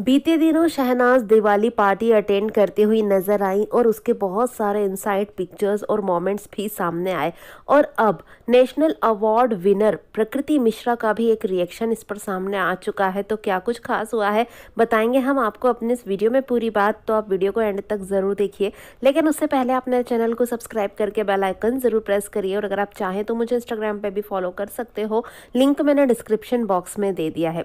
बीते दिनों Shehnaaz Diwali party attend करती हुई नजर आई और उसके बहुत सारे इनसाइड पिक्चर्स और मोमेंट्स भी सामने आए और अब नेशनल अवार्ड विनर प्रकृति मिश्रा का भी एक रिएक्शन इस पर सामने आ चुका है तो क्या कुछ खास हुआ है बताएंगे हम आपको अपने इस वीडियो में पूरी बात तो आप वीडियो को एंड तक ज़रूर देखिए लेकिन उससे पहले आप मेरे चैनल को सब्सक्राइब करके बेलाइकन ज़रूर प्रेस करिए और अगर आप चाहें तो मुझे इंस्टाग्राम पर भी फॉलो कर सकते हो लिंक मैंने डिस्क्रिप्शन बॉक्स में दे दिया है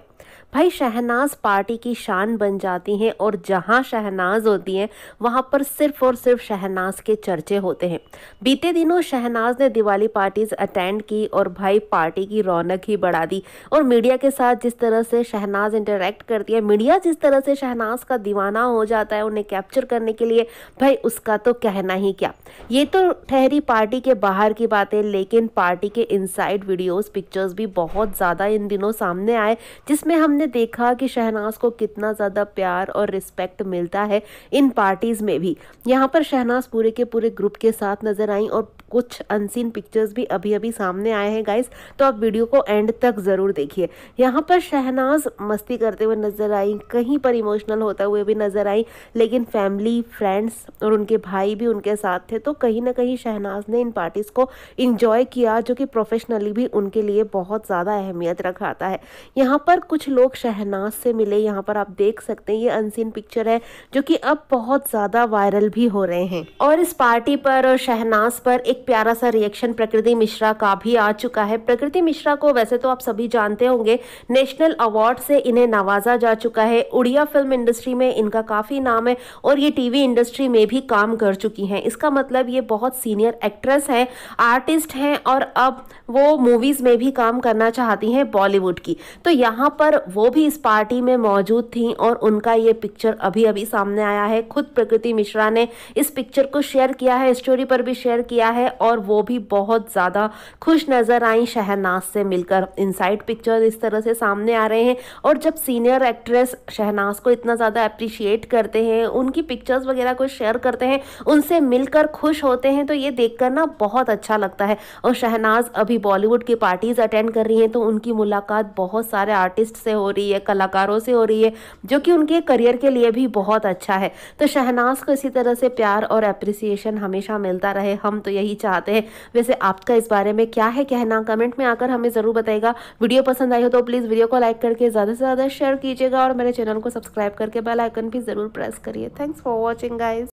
भाई शहनाज पार्टी की शान निशान बन जाती हैं और जहां शहनाज होती हैं वहां पर सिर्फ और सिर्फ शहनाज के चर्चे होते हैं बीते दिनों शहनाज ने दिवाली पार्टीज अटेंड की और भाई पार्टी की रौनक ही बढ़ा दी और मीडिया के साथ जिस तरह से शहनाज इंटरेक्ट करती है मीडिया जिस तरह से शहनाज का दीवाना हो जाता है उन्हें कैप्चर करने के लिए भाई उसका तो कहना ही क्या ये तो ठहरी पार्टी के बाहर की बातें लेकिन पार्टी के इनसाइड वीडियोस पिक्चर्स भी बहुत ज़्यादा इन दिनों सामने आए जिसमें हमने देखा कि शहनाज को कितना इतना ज़्यादा प्यार और रिस्पेक्ट मिलता है इन पार्टीज़ में भी यहाँ पर शहनाज पूरे के पूरे ग्रुप के साथ नज़र आई और कुछ अनसीन पिक्चर्स भी अभी अभी सामने आए हैं गाइस तो आप वीडियो को एंड तक ज़रूर देखिए यहाँ पर शहनाज मस्ती करते हुए नज़र आई कहीं पर इमोशनल होता हुए भी नज़र आई लेकिन फैमिली फ्रेंड्स और उनके भाई भी उनके साथ थे तो कहीं ना कहीं शहनाज ने इन पार्टीज़ को इंजॉय किया जो कि प्रोफेशनली भी उनके लिए बहुत ज़्यादा अहमियत रखाता है यहाँ पर कुछ लोग शहनाज से मिले यहाँ पर आप देख सकते हैं ये अनसीन पिक्चर है जो कि अब बहुत ज़्यादा वायरल भी हो रहे हैं और इस पार्टी पर और शहनाज पर एक प्यारा सा रिएक्शन प्रकृति मिश्रा का भी आ चुका है प्रकृति मिश्रा को वैसे तो आप सभी जानते होंगे नेशनल अवार्ड से इन्हें नवाजा जा चुका है उड़िया फिल्म इंडस्ट्री में इनका काफ़ी नाम है और ये टीवी इंडस्ट्री में भी काम कर चुकी हैं इसका मतलब ये बहुत सीनियर एक्ट्रेस हैं आर्टिस्ट हैं और अब वो मूवीज़ में भी काम करना चाहती हैं बॉलीवुड की तो यहाँ पर वो भी इस पार्टी में मौजूद थी थी और उनका ये पिक्चर अभी अभी सामने आया है खुद प्रकृति मिश्रा ने इस पिक्चर को शेयर किया है स्टोरी पर भी शेयर किया है और वो भी बहुत ज़्यादा खुश नज़र आई शहनाज से मिलकर इनसाइड पिक्चर इस तरह से सामने आ रहे हैं और जब सीनियर एक्ट्रेस शहनाज को इतना ज़्यादा अप्रिशिएट करते हैं उनकी पिक्चर्स वगैरह को शेयर करते हैं उनसे मिलकर खुश होते हैं तो ये देख ना बहुत अच्छा लगता है और शहनाज अभी बॉलीवुड की पार्टीज़ अटेंड कर रही हैं तो उनकी मुलाकात बहुत सारे आर्टिस्ट से हो रही है कलाकारों से हो रही है जो कि उनके करियर के लिए भी बहुत अच्छा है तो शहनाज को इसी तरह से प्यार और अप्रिसिएशन हमेशा मिलता रहे हम तो यही चाहते हैं वैसे आपका इस बारे में क्या है कहना कमेंट में आकर हमें ज़रूर बताएगा वीडियो पसंद आई हो तो प्लीज़ वीडियो को लाइक करके ज़्यादा से ज़्यादा शेयर कीजिएगा और मेरे चैनल को सब्सक्राइब करके बेलाइकन भी ज़रूर प्रेस करिए थैंक्स फॉर वॉचिंग गाइज